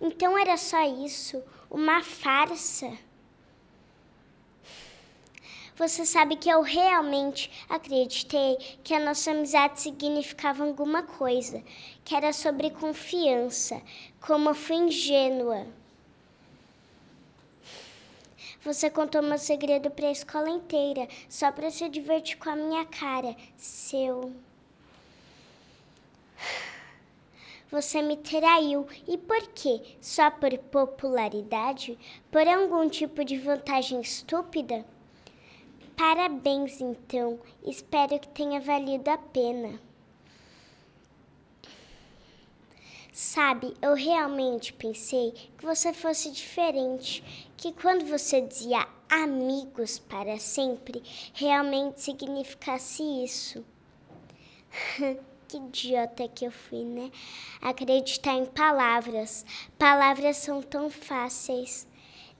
Então era só isso, uma farsa. Você sabe que eu realmente acreditei que a nossa amizade significava alguma coisa, que era sobre confiança, como eu fui ingênua. Você contou meu segredo para a escola inteira, só para se divertir com a minha cara, seu. Você me traiu. E por quê? Só por popularidade? Por algum tipo de vantagem estúpida? Parabéns, então. Espero que tenha valido a pena. Sabe, eu realmente pensei que você fosse diferente, que quando você dizia amigos para sempre, realmente significasse isso. que idiota que eu fui, né? Acreditar em palavras. Palavras são tão fáceis.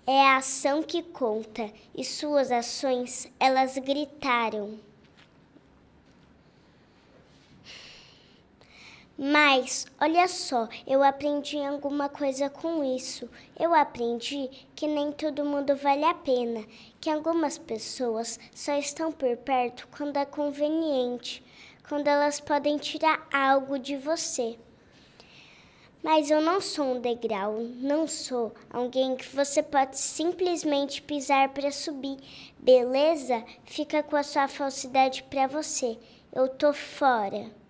É a ação que conta e suas ações, elas gritaram. Mas, olha só, eu aprendi alguma coisa com isso. Eu aprendi que nem todo mundo vale a pena, que algumas pessoas só estão por perto quando é conveniente quando elas podem tirar algo de você. Mas eu não sou um degrau, não sou alguém que você pode simplesmente pisar para subir. Beleza? Fica com a sua falsidade para você. Eu tô fora.